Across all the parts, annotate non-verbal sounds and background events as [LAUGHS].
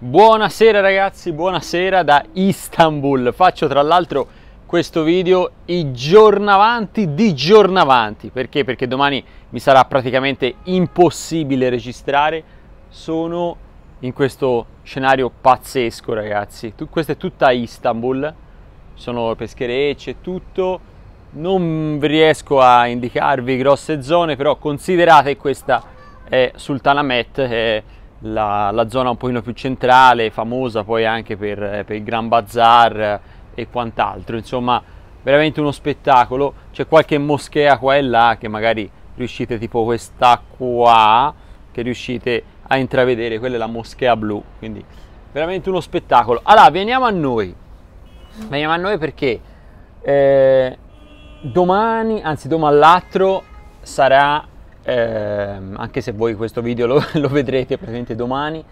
Buonasera ragazzi, buonasera da Istanbul. Faccio tra l'altro questo video i avanti di giornavanti. Perché? Perché domani mi sarà praticamente impossibile registrare. Sono in questo scenario pazzesco ragazzi. Tut- questa è tutta Istanbul. Sono pescherecce, tutto. Non riesco a indicarvi grosse zone, però considerate questa è Sultanahmet. È la, la, zona un pochino più centrale, famosa poi anche per, per il Gran Bazar e quant'altro, insomma veramente uno spettacolo, c'è qualche moschea qua e là che magari riuscite tipo questa qua, che riuscite a intravedere, quella è la moschea blu, quindi veramente uno spettacolo. Allora, veniamo a noi, veniamo a noi perché eh, domani, anzi domani all'altro, sarà eh, anche se voi questo video lo, [LAUGHS] lo vedrete praticamente domani,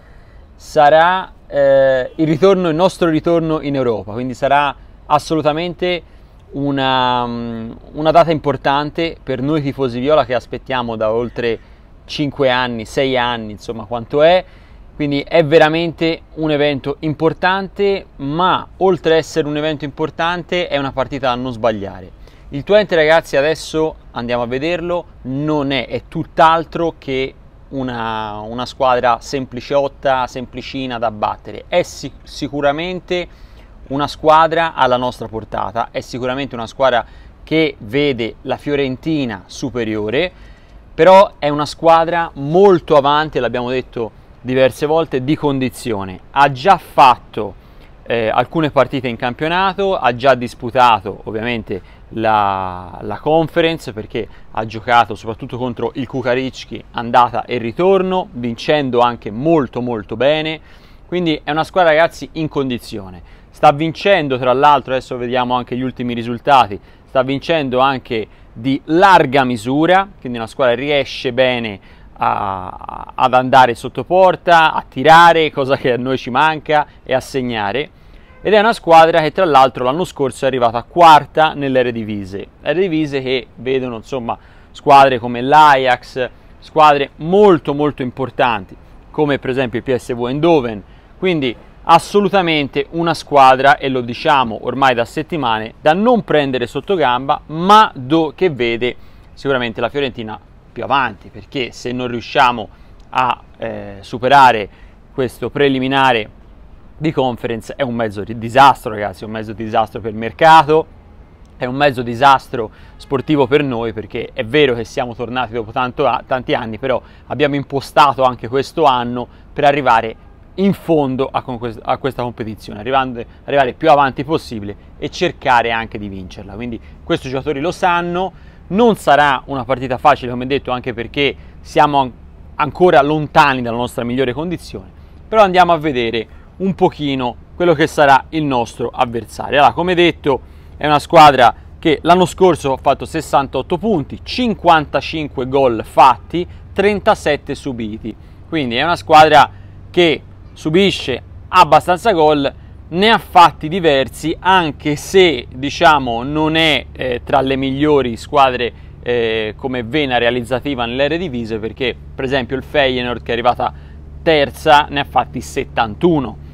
sarà eh, il, ritorno, il nostro ritorno in Europa, quindi sarà assolutamente una, mm, una, data importante per noi tifosi viola che aspettiamo da oltre 5 anni, 6 anni, insomma quanto è. Quindi è veramente un evento importante, ma oltre ad essere un evento importante è una partita da non sbagliare. Il tuo ragazzi adesso andiamo a vederlo, non è, è tutt'altro che una, una, squadra sempliciotta, semplicina da battere, è sic sicuramente una squadra alla nostra portata, è sicuramente una squadra che vede la Fiorentina superiore, però è una squadra molto avanti, l'abbiamo detto diverse volte, di condizione. Ha già fatto eh, alcune partite in campionato, ha già disputato ovviamente la, la conference perché ha giocato soprattutto contro il Kukaricchi andata e ritorno, vincendo anche molto molto bene. Quindi è una squadra ragazzi in condizione. Sta vincendo tra l'altro, adesso vediamo anche gli ultimi risultati, sta vincendo anche di larga misura, quindi una squadra riesce bene a, ad andare sotto porta, a tirare, cosa che a noi ci manca, e a segnare ed è una squadra che tra l'altro l'anno scorso è arrivata quarta nelle Eredivisie, Eredivisie che vedono insomma squadre come l'Ajax, squadre molto molto importanti come per esempio il PSV Eindhoven, quindi assolutamente una squadra e lo diciamo ormai da settimane da non prendere sotto gamba ma do, che vede sicuramente la Fiorentina più avanti perché se non riusciamo a eh, superare questo preliminare di conference è un mezzo di disastro, ragazzi, è un mezzo di disastro per il mercato, è un mezzo disastro sportivo per noi perché è vero che siamo tornati dopo tanto, tanti anni, però abbiamo impostato anche questo anno per arrivare in fondo a, a questa competizione, arrivando, arrivare più avanti possibile e cercare anche di vincerla. Quindi questi giocatori lo sanno, non sarà una partita facile come detto anche perché siamo ancora lontani dalla nostra migliore condizione, però andiamo a vedere un pochino quello che sarà il nostro avversario. Allora, come detto, è una squadra che l'anno scorso ha fatto 68 punti, 55 gol fatti, 37 subiti. Quindi è una squadra che subisce abbastanza gol, ne ha fatti diversi, anche se diciamo non è eh, tra le migliori squadre eh, come vena realizzativa divise, perché per esempio il Feyenoord che è arrivata terza ne ha fatti 71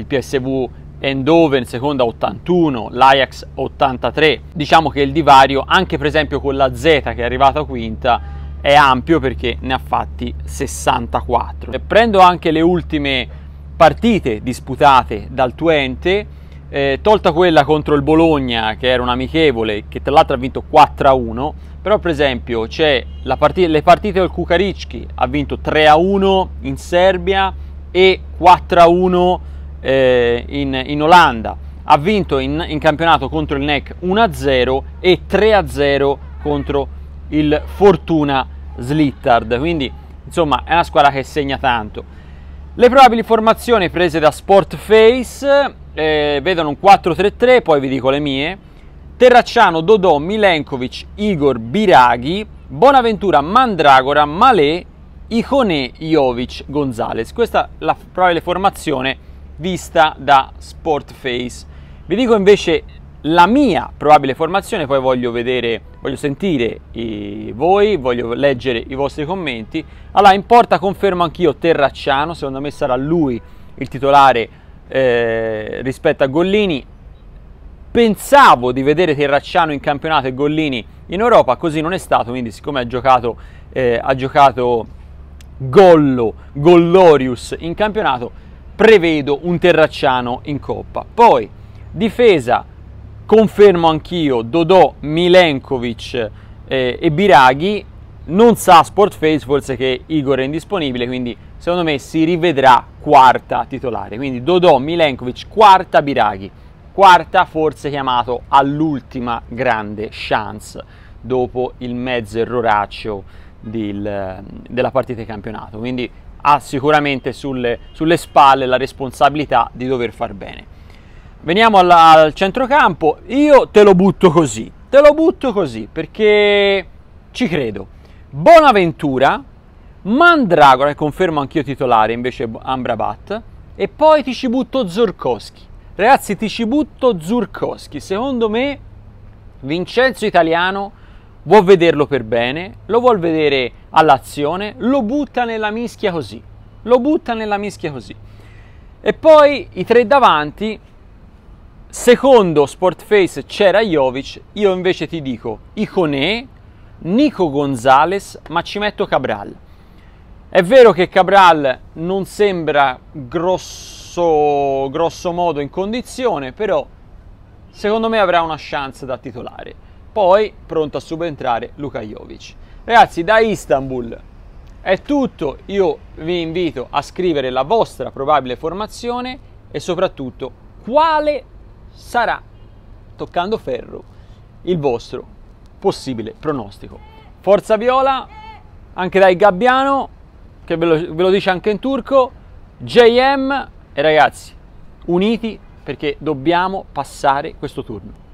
il PSV Eindhoven seconda 81, l'Ajax 83. Diciamo che il divario, anche per esempio con la Z che è arrivata quinta, è ampio perché ne ha fatti 64. E prendo anche le ultime partite disputate dal Twente, eh, tolta quella contro il Bologna che era un amichevole, che tra l'altro ha vinto 4-1, però per esempio c'è partita, le partite del Kukaricki, ha vinto 3-1 in Serbia e 4-1 eh, in, in, Olanda, ha vinto in, in campionato contro il NEC 1-0 e 3-0 contro il Fortuna Slittard. Quindi insomma è una squadra che segna tanto. Le probabili formazioni prese da Sportface eh, vedono un 4-3-3, poi vi dico le mie. Terracciano, Dodò, Milenkovic, Igor, Biraghi, Bonaventura, Mandragora, Malé, Icone, Jovic, Gonzales. Questa è la probabile formazione vista da Sportface. Vi dico invece la mia probabile formazione, poi voglio vedere, voglio sentire voi, voglio leggere i vostri commenti. Allora, in porta confermo anch'io Terracciano, secondo me sarà lui il titolare eh, rispetto a Gollini. Pensavo di vedere Terracciano in campionato e Gollini in Europa, così non è stato, quindi siccome ha giocato, eh, ha giocato Gollo, Gollorius in campionato, prevedo un Terracciano in coppa. Poi difesa confermo anch'io Dodò, Milenkovic eh, e Biraghi. Non sa Sportface forse che Igor è indisponibile, quindi secondo me si rivedrà quarta titolare. Quindi Dodò, Milenkovic, quarta Biraghi. Quarta forse chiamato all'ultima grande chance dopo il mezzo erroraccio del, della partita di campionato. Quindi ha sicuramente sulle, sulle spalle la responsabilità di dover far bene. Veniamo alla, al centrocampo, io te lo butto così, te lo butto così perché ci credo. Bonaventura, Mandragora, confermo anch'io titolare invece Ambrabat, e poi ti ci butto Zorkowski. Ragazzi, ti ci butto Zurkowski. Secondo me Vincenzo Italiano vuol vederlo per bene, lo vuol vedere all'azione, lo butta nella mischia così, lo butta nella mischia così. E poi i tre davanti, secondo Sportface c'era Jovic, io invece ti dico Iconé, Nico Gonzalez, ma ci metto Cabral. È vero che Cabral non sembra grosso, grosso modo in condizione, però secondo me avrà una chance da titolare poi pronto a subentrare Luka Jovic. Ragazzi, da Istanbul è tutto, io vi invito a scrivere la vostra probabile formazione e soprattutto quale sarà, toccando ferro, il vostro possibile pronostico. Forza Viola, anche dai Gabbiano, che ve lo, ve lo dice anche in turco, JM e ragazzi, uniti perché dobbiamo passare questo turno.